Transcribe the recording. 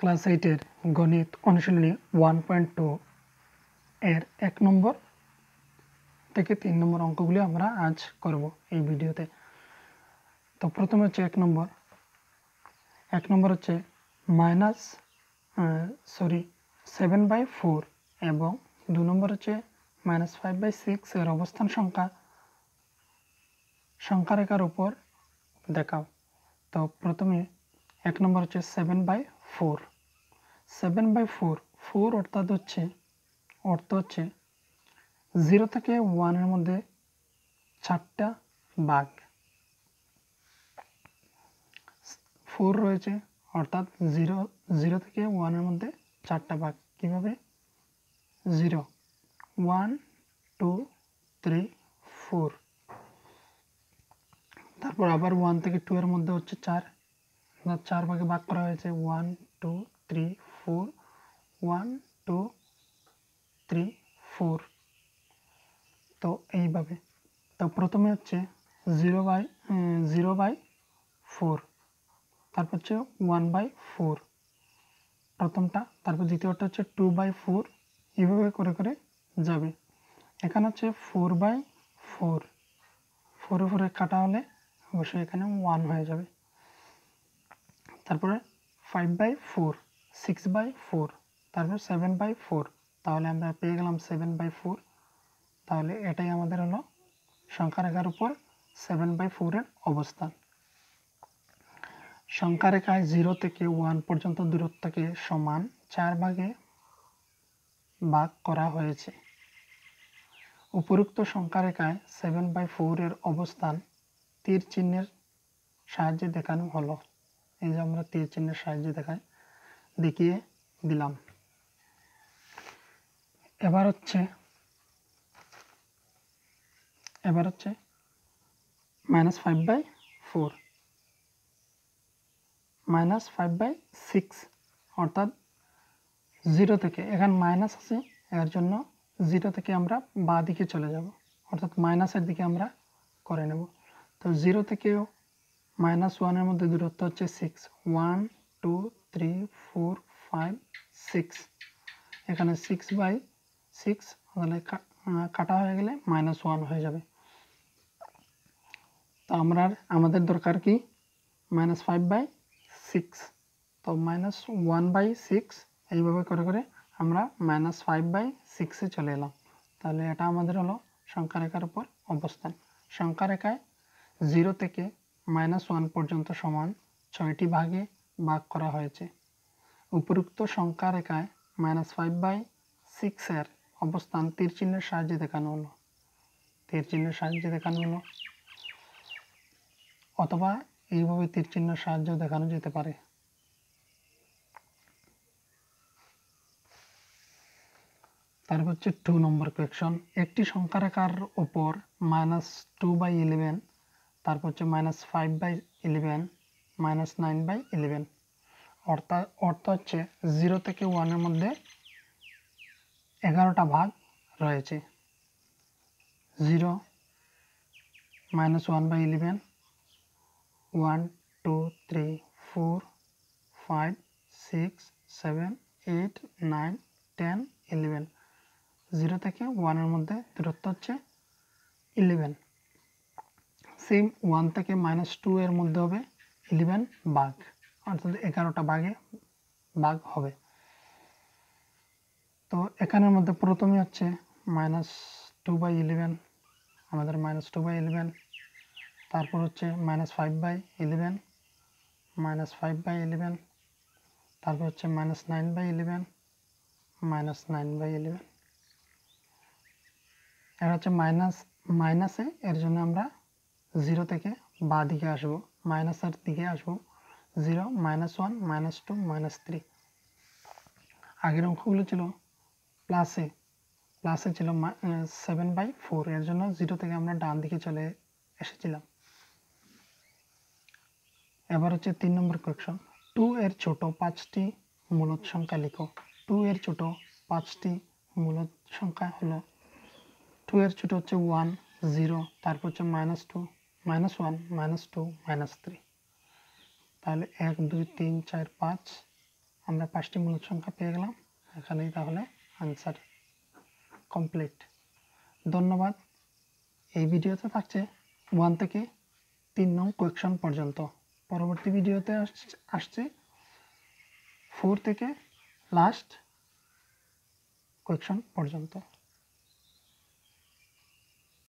class এইটের গণিত অনুশীলনী ওয়ান পয়েন্ট টু এর এক নম্বর থেকে তিন নম্বর অঙ্কগুলি আমরা আজ করব এই ভিডিওতে তো প্রথমে হচ্ছে এক নম্বর এক নম্বর হচ্ছে minus sorry seven by four এবং দু নম্বর হচ্ছে মাইনাস ফাইভ বাই সিক্স এর অবস্থান সংখ্যা সংখ্যা রেখার উপর দেখাও তো প্রথমে এক নম্বর হচ্ছে seven by four seven by four four অর্থাৎ হচ্ছে অর্থ হচ্ছে জিরো থেকে ওয়ানের মধ্যে চারটা বাঘ ফোর রয়েছে অর্থাৎ জিরো জিরো থেকে ওয়ানের মধ্যে চারটা ভাগ কীভাবে zero one two three four তারপর আবার ওয়ান থেকে টু এর মধ্যে হচ্ছে চার আপনার চার ভাগে ভাগ করা হয়েছে one two three four one two three four তো এইভাবে তো প্রথমে হচ্ছে zero by zero by four তারপর হচ্ছে ওয়ান বাই ফোর প্রথমটা তারপর দ্বিতীয়টা হচ্ছে টু বাই ফোর এইভাবে করে করে যাবে এখানে হচ্ছে ফোর বাই ফোর ফোরে ফোরে কাটা হলে অবশ্যই এখানে ওয়ান হয়ে যাবে তারপরে five by four six by four তারপর সেভেন বাই ফোর তাহলে আমরা পেয়ে গেলাম সেভেন বাই ফোর তাহলে এটাই আমাদের হলো সংখ্যা রেখার উপর সেভেন বাই ফোরের অবস্থান সংখ্যা রেখায় জিরো থেকে ওয়ান পর্যন্ত দূরত্বকে সমান চার ভাগে ভাগ করা হয়েছে উপরুক্ত সংখ্যা রেখায় সেভেন বাই ফোরের অবস্থান তীর চিহ্নের সাহায্যে দেখানো হলো এই যে আমরা তীর চিহ্নের সাহায্যে দেখায় দেখিয়ে দিলাম এবার হচ্ছে এবার হচ্ছে minus five by four minus five by six অর্থাৎ জিরো থেকে এখানে মাইনাস আছে এর জন্য জিরো থেকে আমরা বাঁ দিকে চলে যাব অর্থাৎ মাইনাসের দিকে আমরা করে নেব তো জিরো থেকেও মাইনাস ওয়ানের মধ্যে দূরত্ব হচ্ছে six one two three four five six এখানে সিক্স বাই সিক্স তাহলে কাটা হয়ে গেলে মাইনাস ওয়ান হয়ে যাবে তো আমরা আমাদের দরকার কি মাইনাস ফাইভ বাই সিক্স তো মাইনাস ওয়ান বাই সিক্স এইভাবে করে করে আমরা মাইনাস ফাইভ বাই সিক্সে চলে এলাম তাহলে এটা আমাদের হলো সংখ্যা উপর অবস্থান সংখ্যা জিরো থেকে মাইনাস ওয়ান পর্যন্ত সমান ছয়টি ভাগে ভাগ করা হয়েছে উপরুক্ত সংখ্যা রেখায় মাইনাস ফাইভ বাই সিক্সের অবস্থান তীর চিহ্নের সাহায্যে দেখানো হলো তীর চিহ্নের সাহায্যে দেখানো হলো অথবা এইভাবে তীর চিহ্নের দেখানো যেতে পারে তারপর হচ্ছে টু নম্বর কোয়েকশন একটি সংখ্যা রেখার ওপর মাইনাস টু বাই ইলেভেন তারপর হচ্ছে minus five by eleven minus nine by eleven অর্থাৎ অর্থ হচ্ছে জিরো থেকে ওয়ানের মধ্যে এগারোটা ভাগ রয়েছে zero minus one by eleven one two three four five six seven eight nine ten eleven zero থেকে ওয়ানের মধ্যে দূরত্ব হচ্ছে ইলেভেন সেম ওয়ান থেকে মাইনাস টু এর মধ্যে হবে ইলেভেন বাঘ অর্থাৎ এগারোটা বাঘে বাঘ হবে তো এখানের মধ্যে প্রথমে হচ্ছে মাইনাস টু বাই ইলেভেন আমাদের মাইনাস টু বাই ইলেভেন তারপর হচ্ছে minus five by eleven minus five by eleven তারপর হচ্ছে minus nine by eleven minus nine by eleven এটা হচ্ছে মাইনাস মাইনাসে এর জন্য আমরা জিরো থেকে বা দিকে আসবো মাইনাস আর দিকে আসবো zero minus one minus two minus three আগের অঙ্কগুলো ছিল প্লাসে প্লাসে ছিল সেভেন বাই ফোর এর জন্য জিরো থেকে আমরা ডান দিকে চলে এসেছিলাম এবার হচ্ছে তিন নম্বর কোয়েকশন টু এর ছোট পাঁচটি মূলত সংখ্যা লিখো টু এর ছোট পাঁচটি মূলত সংখ্যা হলো টু এর ছোট হচ্ছে ওয়ান জিরো তারপর হচ্ছে minus two minus one minus two minus three তাহলে এক দুই তিন চার পাঁচ আমরা পাঁচটি মূল সংখ্যা পেয়ে গেলাম এখানেই তাহলে আনসার কমপ্লিট ধন্যবাদ এই ভিডিওতে থাকছে ওয়ান থেকে তিন নং কোয়েকশন পর্যন্ত পরবর্তী ভিডিওতে আসছে ফোর থেকে লাস্ট কোয়েকশন পর্যন্ত